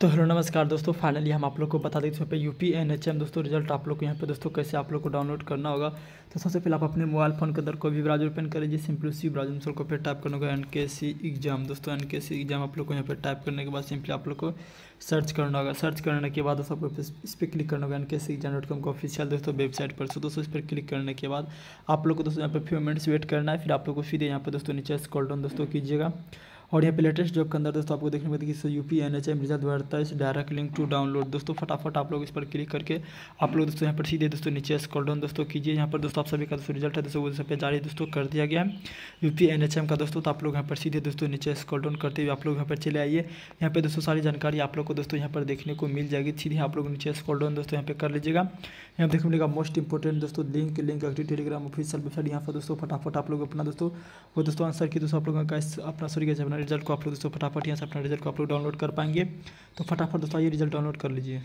तो हेलो नमस्कार दोस्तों फाइनली हम आप लोग को बता दें यहाँ पे U P N H M दोस्तों रिजल्ट आप लोग को यहाँ पे दोस्तों कैसे आप लोग को डाउनलोड करना होगा तो सबसे पहले आप अपने मोबाइल फोन के अंदर कोई भी ब्राउजर ओपन करें जिस सिंपली उसी ब्राउजर में सबको फिर टाइप करना होगा एन के सी एग्जाम दोस्तों एन के सी एग्जाम आप लोग को यहाँ पर टाइप करने के बाद सिंपली आप लोग को सर्च करना होगा सर्च करने के बाद दोस्तों आपको इस पर क्लिक करना होगा N K C exam dot com का ऑफिशियल दोस्तों वेबसाइट पर सो दोस्तों इस पर क्लिक करने के बाद आप लोग को दोस्तों यहाँ पर फ्यू मिनट्स वेट करना है फिर आप लोग को सीधे यहाँ पर दोस्तों नीचे स्कॉल डाउन दोस्तों कीजिएगा और यहाँ पे लेटेस्ट जॉब के अंदर दोस्तों आपको देखने को मिलेगी है U P N H M result दो हज़ार डायरेक्ट लिंक टू डाउनलोड दोस्तों फटाफट आप लोग इस पर क्लिक करके आप लोग दोस्तों यहाँ पर सीधे दोस्तों नीचे स्क्रॉल डाउन दोस्तों कीजिए यहाँ पर दोस्तों आप सभी का दोस्तों रिजल्ट है दोस्तों वो सब पे जारी दोस्तों कर दिया गया है U P N H M का दोस्तों तो आप लोग यहाँ पर सीधे दोस्तों नीचे स्क्रॉल डाउन करते हुए आप लोग यहाँ पर चले आइए यहाँ पर दोस्तों सारी जानकारी आप लोग को दोस्तों यहाँ पर देखने को मिल जाएगी सीधे आप लोग नीचे स्क्रॉल डाउन दोस्तों यहाँ पर कर लीजिएगा यहाँ देखने मिलेगा मोस्ट इंपॉर्टेंट दोस्तों link link active Telegram official website यहाँ पर दोस्तों फटाफट आप लोग अपना दोस्तों वो दोस्तों आंसर की दोस्तों आप लोगों का अपना सॉरी का रिजल्ट को आप लोग दोस्तों फटाफट यहाँ से अपना रिजल्ट को आप लोग डाउनलोड कर पाएंगे तो फटाफट दोस्तों ये रिजल्ट डाउनलोड कर लीजिए